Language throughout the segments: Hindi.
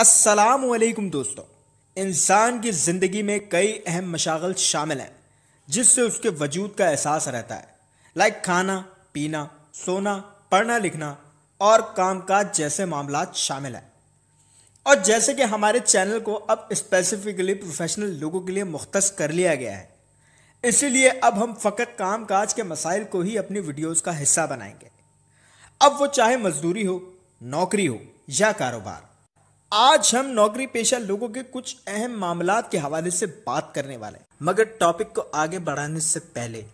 असलकुम दोस्तों इंसान की ज़िंदगी में कई अहम मशागल शामिल हैं जिससे उसके वजूद का एहसास रहता है लाइक खाना पीना सोना पढ़ना लिखना और कामकाज जैसे मामला शामिल हैं और जैसे कि हमारे चैनल को अब स्पेसिफिकली प्रोफेशनल लोगों के लिए मुख्त कर लिया गया है इसीलिए अब हम फ़कत कामकाज के मसाइल को ही अपनी वीडियोज़ का हिस्सा बनाएंगे अब वो चाहे मजदूरी हो नौकरी हो या कारोबार आज हम नौकरी पेशा लोगों के कुछ अहम मामला के हवाले से बात करने वाले हैं मगर टॉपिक को आगे बढ़ाने से पहले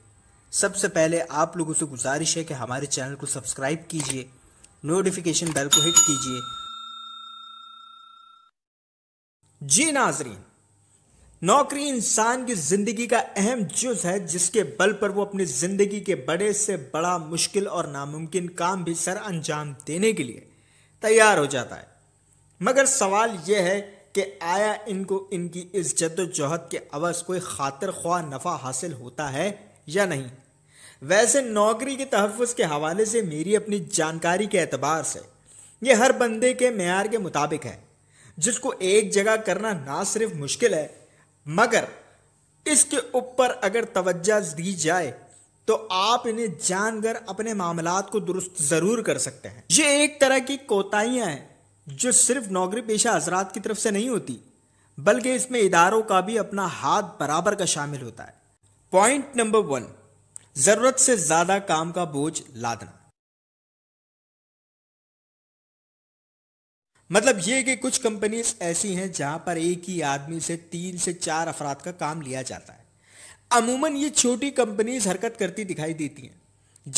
सबसे पहले आप लोगों से गुजारिश है कि हमारे चैनल को सब्सक्राइब कीजिए नोटिफिकेशन बेल को हिट कीजिए जी नाजरीन नौकरी इंसान की जिंदगी का अहम जुज है जिसके बल पर वो अपनी जिंदगी के बड़े से बड़ा मुश्किल और नामुमकिन काम भी सर अंजाम देने के लिए तैयार हो जाता है मगर सवाल यह है कि आया इनको इनकी इस जद्दोजहद के अवस कोई खातर ख्वा नफ़ा हासिल होता है या नहीं वैसे नौकरी के तहफ़ के हवाले से मेरी अपनी जानकारी के अतबार से ये हर बंदे के मैार के मुताबिक है जिसको एक जगह करना ना सिर्फ मुश्किल है मगर इसके ऊपर अगर तवज्जा दी जाए तो आप इन्हें जानकर अपने मामला को दुरुस्त ज़रूर कर सकते हैं ये एक तरह की कोताहियाँ हैं जो सिर्फ नौकरी पेशा हजरात की तरफ से नहीं होती बल्कि इसमें इदारों का भी अपना हाथ बराबर का शामिल होता है पॉइंट नंबर वन ज़रूरत से ज़्यादा काम का बोझ लादना मतलब यह कि कुछ कंपनीज ऐसी हैं जहां पर एक ही आदमी से तीन से चार अफराद का काम लिया जाता है अमूमन ये छोटी कंपनीज हरकत करती दिखाई देती हैं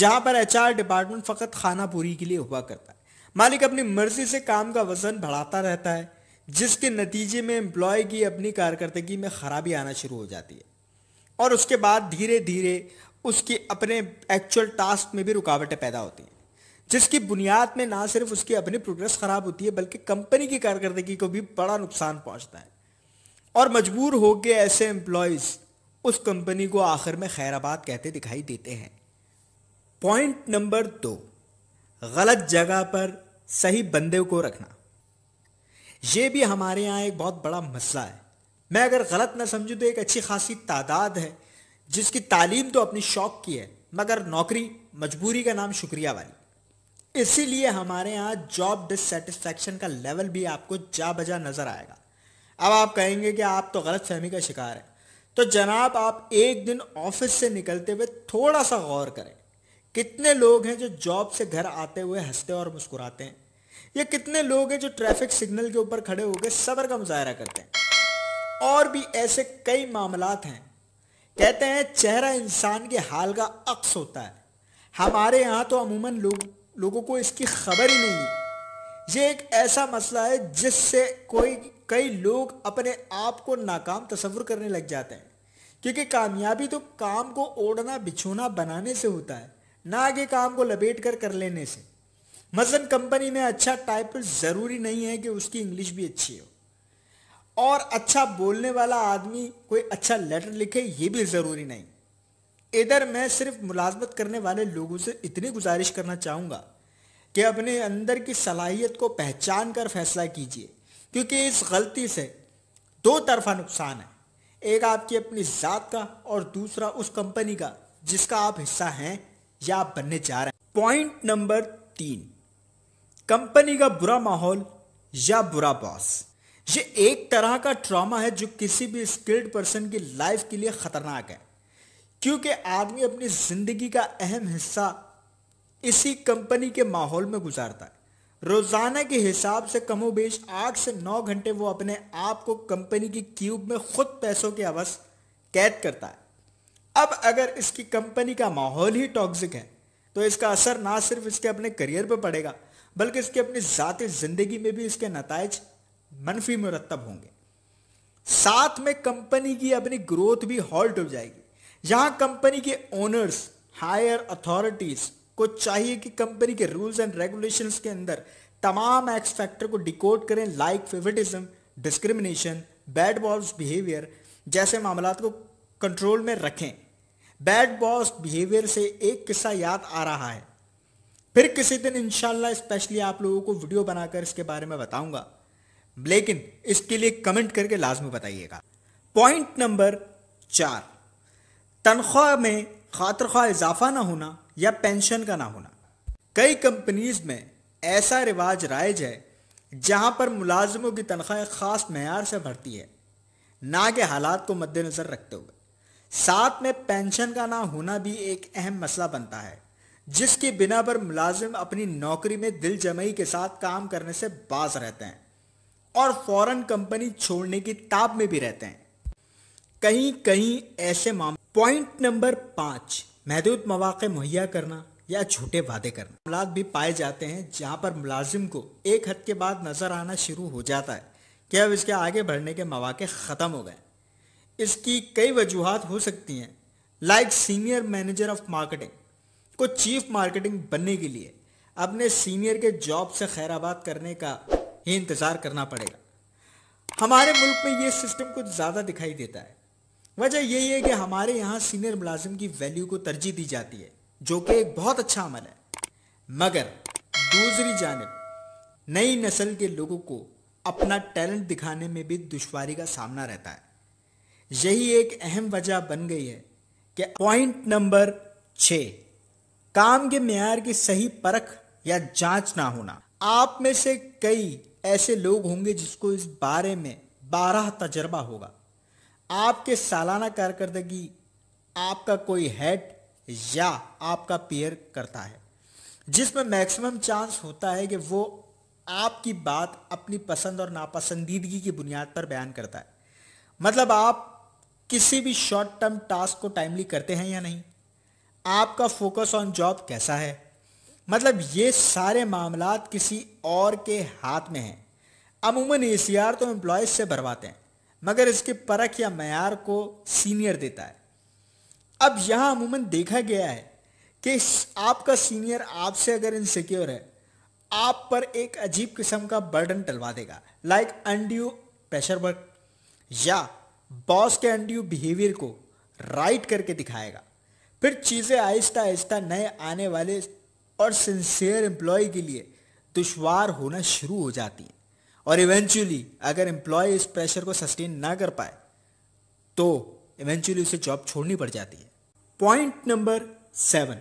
जहां पर एचआर डिपार्टमेंट फकत खाना पूरी के लिए हुआ करता है मालिक अपनी मर्जी से काम का वजन बढ़ाता रहता है जिसके नतीजे में एम्प्लॉय की अपनी कारकर्दगी में खराबी आना शुरू हो जाती है और उसके बाद धीरे धीरे उसके अपने एक्चुअल टास्क में भी रुकावटें पैदा होती हैं जिसकी बुनियाद में ना सिर्फ उसकी अपनी प्रोग्रेस खराब होती है बल्कि कंपनी की कारकर्दगी को भी बड़ा नुकसान पहुंचता है और मजबूर होकर ऐसे एम्प्लॉयज़ उस कंपनी को आखिर में खैराबाद कहते दिखाई देते हैं पॉइंट नंबर दो गलत जगह पर सही बंदे को रखना यह भी हमारे यहां एक बहुत बड़ा मसला है मैं अगर गलत ना समझू तो एक अच्छी खासी तादाद है जिसकी तालीम तो अपनी शौक की है मगर नौकरी मजबूरी का नाम शुक्रिया वाली इसीलिए हमारे यहां जॉब डिससेटिस्फेक्शन का लेवल भी आपको जा बजा नज़र आएगा अब आप कहेंगे कि आप तो गलत फहमी का शिकार है तो जनाब आप एक दिन ऑफिस से निकलते हुए थोड़ा सा गौर करें कितने लोग हैं जो जॉब से घर आते हुए हंसते और मुस्कुराते हैं ये कितने लोग हैं जो ट्रैफिक सिग्नल के ऊपर खड़े होकर सबर का मुजाहरा करते हैं और भी ऐसे कई मामलात हैं कहते हैं चेहरा इंसान के हाल का अक्स होता है हमारे यहाँ तो अमूमन लोग लोगों को इसकी खबर ही नहीं ये एक ऐसा मसला है जिससे कोई कई लोग अपने आप को नाकाम तस्वुर करने लग जाते हैं क्योंकि कामयाबी तो काम को ओढ़ना बिछोना बनाने से होता है ना आगे काम को लपेट कर कर लेने से मसलन कंपनी में अच्छा टाइपर ज़रूरी नहीं है कि उसकी इंग्लिश भी अच्छी हो और अच्छा बोलने वाला आदमी कोई अच्छा लेटर लिखे ये भी ज़रूरी नहीं इधर मैं सिर्फ मुलाजमत करने वाले लोगों से इतनी गुजारिश करना चाहूँगा कि अपने अंदर की सलाहियत को पहचान कर फैसला कीजिए क्योंकि इस गलती से दो तरफा नुकसान है एक आपकी अपनी ज़ात का और दूसरा उस कंपनी का जिसका आप हिस्सा हैं या आप बनने जा रहे हैं पॉइंट नंबर तीन कंपनी का बुरा माहौल या बुरा बॉस ये एक तरह का ट्रॉमा है जो किसी भी स्किल्ड पर्सन की लाइफ के लिए खतरनाक है क्योंकि आदमी अपनी जिंदगी का अहम हिस्सा इसी कंपनी के माहौल में गुजारता है रोजाना के हिसाब से कमो बेश आठ से नौ घंटे वो अपने आप को कंपनी की क्यूब में खुद पैसों के अवस कैद करता है अब अगर इसकी कंपनी का माहौल ही टॉक्सिक है तो इसका असर ना सिर्फ इसके अपने करियर पर पड़ेगा बल्कि इसके अपनी ज़ाती ज़िंदगी में भी इसके नतज मनफी मुरतब होंगे साथ में कंपनी की अपनी ग्रोथ भी हॉल्ट हो जाएगी यहां कंपनी के ओनर्स हायर अथॉरिटीज को चाहिए कि कंपनी के रूल्स एंड रेगुलेशन के अंदर तमाम एक्स फैक्टर को डिकोड करें like favouritism discrimination bad balls behaviour जैसे मामला को कंट्रोल में रखें बैड बॉस बिहेवियर से एक किस्सा याद आ रहा है फिर किसी दिन इंशाला स्पेशली आप लोगों को वीडियो बनाकर इसके बारे में बताऊंगा लेकिन इसके लिए कमेंट करके लाजमी बताइएगा पॉइंट नंबर चार तनख्वाह में खातर ख्वा इजाफा ना होना या पेंशन का ना होना कई कंपनीज में ऐसा रिवाज राइज है जहां पर मुलाजमों की तनख्वाह खास मैार से भरती है ना के हालात को मद्देनज़र रखते हुए साथ में पेंशन का ना होना भी एक अहम मसला बनता है जिसके बिना पर मुलाजिम अपनी नौकरी में दिल जमई के साथ काम करने से बाज रहते हैं और फौरन कंपनी छोड़ने की ताब में भी रहते हैं कहीं कहीं ऐसे मामले पॉइंट नंबर पांच महदूद मौाक़े मुहैया करना या झूठे वादे करना मामला भी पाए जाते हैं जहां पर मुलाजिम को एक हद के बाद नज़र आना शुरू हो जाता है कि अब इसके आगे बढ़ने के मौाक़े ख़त्म हो गए इसकी कई वजूहत हो सकती हैं like senior manager of marketing को चीफ मार्केटिंग बनने के लिए अपने सीनियर के जॉब से खैराबाद करने का ही इंतज़ार करना पड़ेगा हमारे मुल्क में ये सिस्टम कुछ ज़्यादा दिखाई देता है वजह यही है कि हमारे यहाँ सीनियर मुलाजिम की वैल्यू को तरजीह दी जाती है जो कि एक बहुत अच्छा अमल है मगर दूसरी जानब नई नस्ल के लोगों को अपना टैलेंट दिखाने में भी दुशारी का सामना रहता है यही एक अहम वजह बन गई है कि पॉइंट नंबर छ काम के मैार की सही परख या जांच ना होना आप में से कई ऐसे लोग होंगे जिसको इस बारे में बारह तजर्बा होगा आपके सालाना कारकर्दगी आपका कोई हेड या आपका पेयर करता है जिसमें मैक्सिमम चांस होता है कि वो आपकी बात अपनी पसंद और नापसंदीदगी की बुनियाद पर बयान करता है मतलब आप किसी भी शॉर्ट टर्म टास्क को टाइमली करते हैं या नहीं आपका फोकस ऑन जॉब कैसा है मतलब ये सारे मामला किसी और के हाथ में हैं अमूमन ए तो एम्प्लॉयज से भरवाते हैं मगर इसके परख या मैार को सीनियर देता है अब यहाँ अमूमन देखा गया है कि आपका सीनियर आपसे अगर इनसिक्योर है आप पर एक अजीब किस्म का बर्डन टलवा देगा लाइक अनड्यू प्रेशर वर्क या बॉस के अंड्यू बिहेवियर को राइट करके दिखाएगा फिर चीज़ें आहिस्ता आहिस्ता नए आने वाले और सिंसियर एम्प्लॉय के लिए दुशवार होना शुरू हो जाती हैं और इवेंचुअली अगर एम्प्लॉय इस प्रेशर को सस्टेन ना कर पाए तो इवेंचुअली उसे जॉब छोड़नी पड़ जाती है point number seven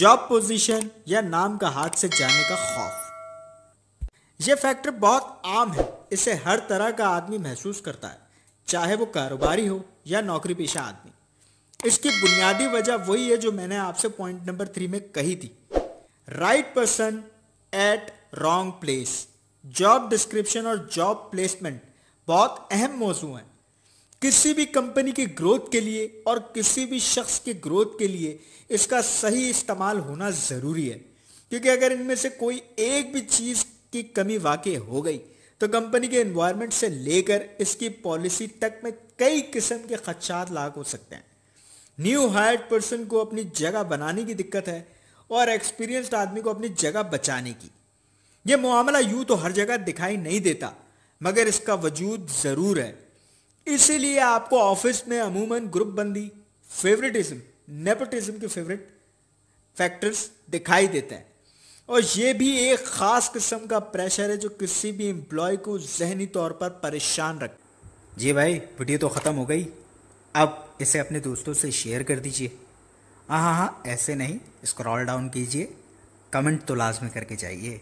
job position या नाम का हाथ से जाने का खौफ यह फैक्टर बहुत आम है इसे हर तरह का आदमी महसूस करता है चाहे वो कारोबारी हो या नौकरी पेशा आदमी इसकी बुनियादी वजह वही है जो मैंने आपसे पॉइंट नंबर थ्री में कही थी right person at wrong place job description और जॉब प्लेसमेंट बहुत अहम मौजू है किसी भी कंपनी की ग्रोथ के लिए और किसी भी शख्स की ग्रोथ के लिए इसका सही इस्तेमाल होना ज़रूरी है क्योंकि अगर इनमें से कोई एक भी चीज़ की कमी वाकई हो गई तो कंपनी के इन्वायरमेंट से लेकर इसकी पॉलिसी तक में कई किस्म के खदशात लाग हो सकते हैं न्यू हायर्ड पर्सन को अपनी जगह बनाने की दिक्कत है और एक्सपीरियंस्ड आदमी को अपनी जगह बचाने की यह मामला यूं तो हर जगह दिखाई नहीं देता मगर इसका वजूद ज़रूर है इसीलिए आपको ऑफिस में अमूमन ग्रुप बंदी फेवरेटिज्म नेपोटिज्म के फेवरेट फैक्टर्स दिखाई देते हैं और ये भी एक ख़ास किस्म का प्रेशर है जो किसी भी एम्प्लॉय को जहनी तौर पर परेशान रख जी भाई वीडियो तो ख़त्म हो गई अब इसे अपने दोस्तों से शेयर कर दीजिए हाँ हाँ हाँ ऐसे नहीं स्क्रॉल डाउन कीजिए कमेंट तो लाजमी करके जाइए